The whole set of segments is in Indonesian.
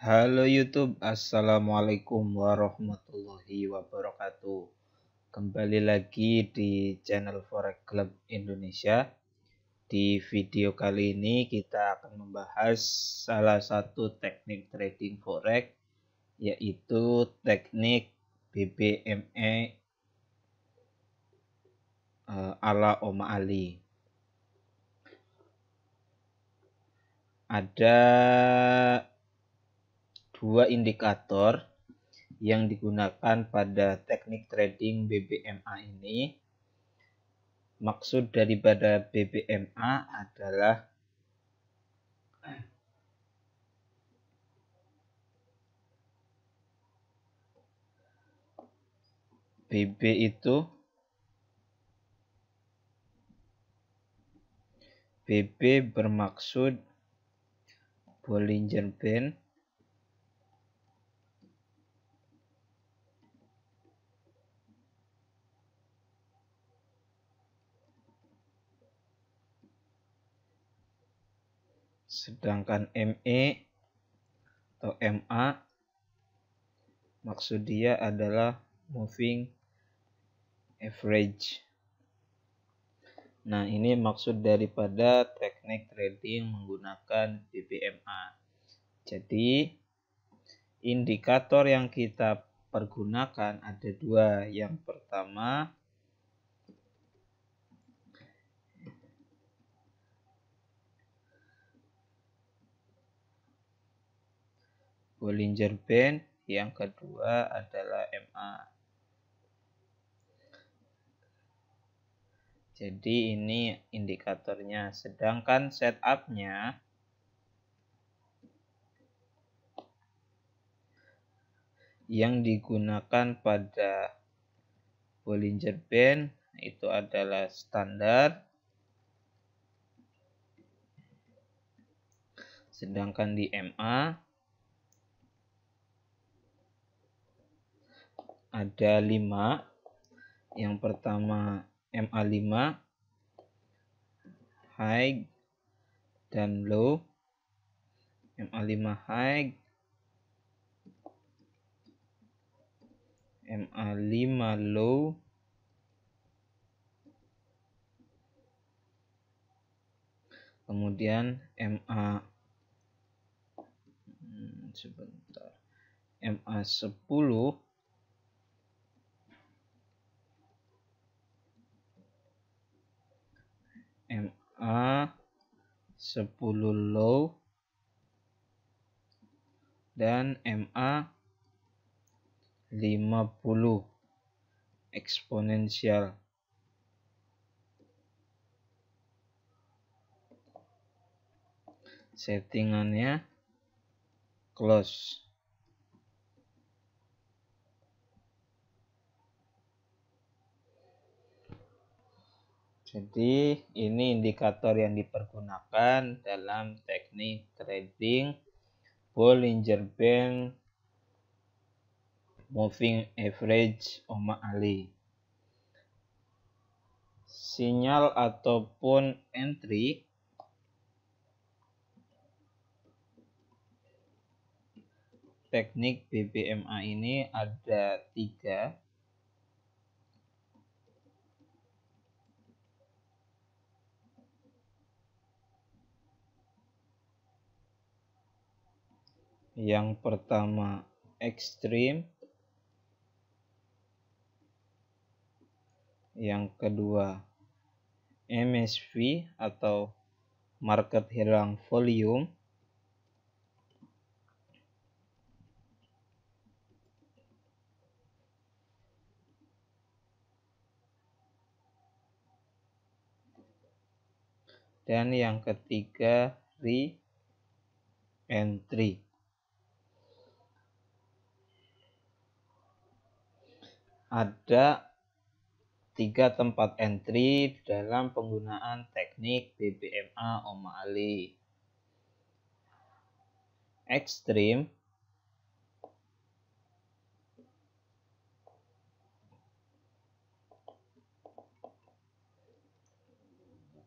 Halo YouTube, Assalamualaikum warahmatullahi wabarakatuh Kembali lagi di channel Forex Club Indonesia Di video kali ini kita akan membahas salah satu teknik trading Forex Yaitu teknik BBME eh, ala Oma Ali Ada dua indikator yang digunakan pada teknik trading BBMA ini. Maksud daripada BBMA adalah BB itu BB bermaksud Bollinger Band Sedangkan ME atau MA maksud dia adalah moving average. Nah, ini maksud daripada teknik trading menggunakan DPMA. Jadi, indikator yang kita pergunakan ada dua. Yang pertama, Bollinger Band, yang kedua adalah MA. Jadi ini indikatornya. Sedangkan setupnya yang digunakan pada Bollinger Band itu adalah standar sedangkan di MA ada 5 yang pertama MA5 high dan low MA5 high MA5 low kemudian MA hmm, sebentar MA10 MA 10 low dan MA 50 eksponensial. Settingannya close. Jadi, ini indikator yang dipergunakan dalam teknik trading Bollinger Band Moving Average Oma Ali. Sinyal ataupun entry teknik BBMA ini ada tiga yang pertama ekstrim yang kedua MSV atau market hilang volume dan yang ketiga re entry ada tiga tempat entry dalam penggunaan teknik BBMA O'Malley. Ekstrim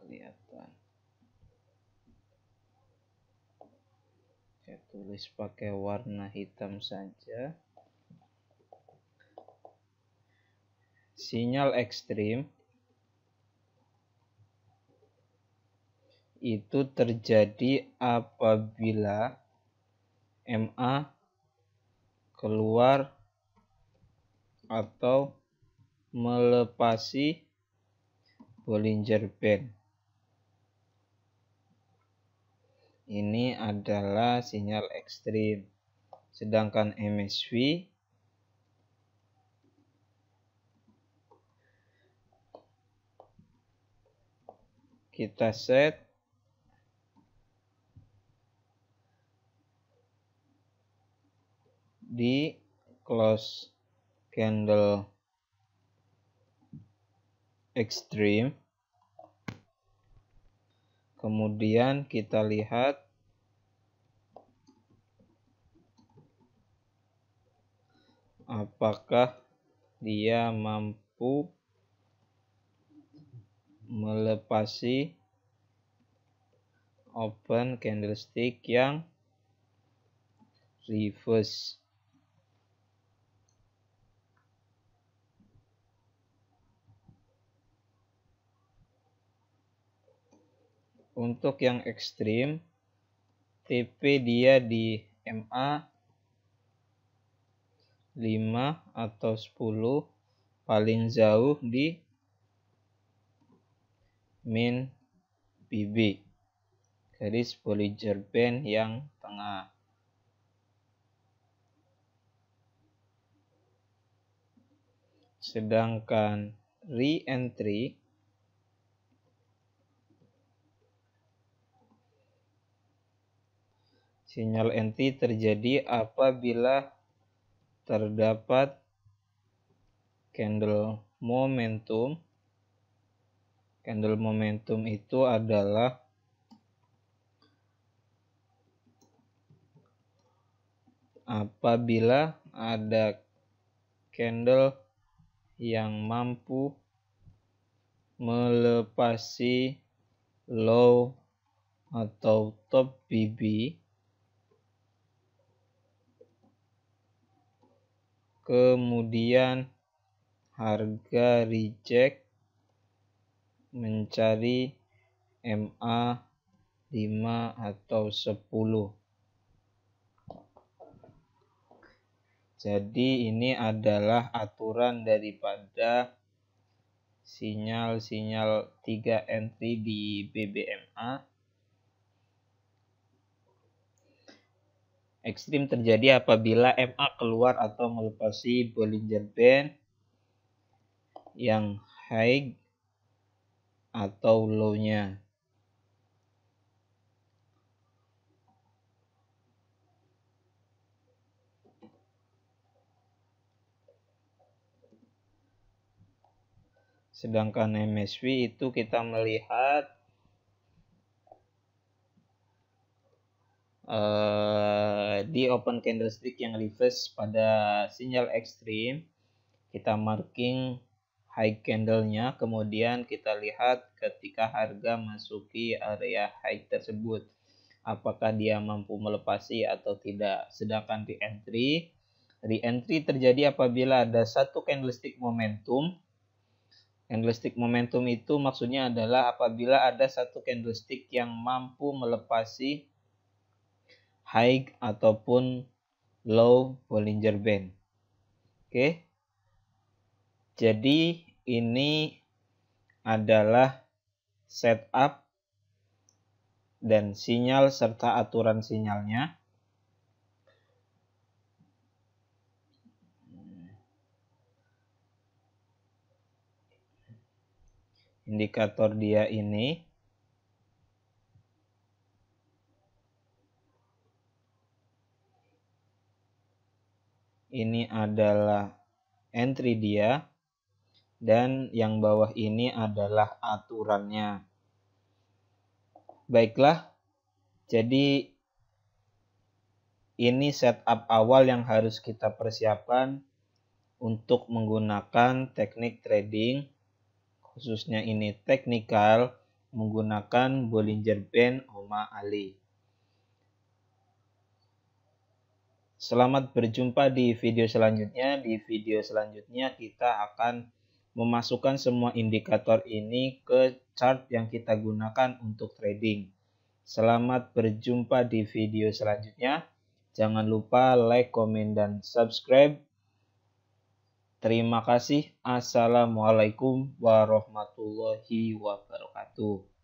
kelihatan. Saya tulis pakai warna hitam saja. sinyal ekstrim itu terjadi apabila MA keluar atau melepasi Bollinger Band. Ini adalah sinyal ekstrim. Sedangkan MSV kita set di close candle extreme kemudian kita lihat apakah dia mampu melepasi open candlestick yang reverse untuk yang ekstrim TP dia di MA 5 atau 10 paling jauh di min BB garis Bollinger Band yang tengah sedangkan re-entry sinyal NT terjadi apabila terdapat candle momentum Candle momentum itu adalah apabila ada candle yang mampu melepasi low atau top BB kemudian harga reject mencari MA 5 atau 10 jadi ini adalah aturan daripada sinyal-sinyal 3 entry di BBMA ekstrim terjadi apabila MA keluar atau melepasi Bollinger Band yang high atau low-nya. Sedangkan MSV itu kita melihat uh, di open candlestick yang reverse pada sinyal ekstrim kita marking high candlenya kemudian kita lihat ketika harga masuki area high tersebut apakah dia mampu melepasi atau tidak sedangkan di entry di entry terjadi apabila ada satu candlestick momentum candlestick momentum itu maksudnya adalah apabila ada satu candlestick yang mampu melepasi high ataupun low Bollinger Band oke okay? jadi ini adalah setup dan sinyal serta aturan sinyalnya. Indikator dia ini ini adalah entry dia dan yang bawah ini adalah aturannya. Baiklah, jadi ini setup awal yang harus kita persiapkan untuk menggunakan teknik trading, khususnya ini technical menggunakan Bollinger Band Oma Ali. Selamat berjumpa di video selanjutnya. Di video selanjutnya kita akan memasukkan semua indikator ini ke chart yang kita gunakan untuk trading. Selamat berjumpa di video selanjutnya. Jangan lupa like, komen, dan subscribe. Terima kasih. Assalamualaikum warahmatullahi wabarakatuh.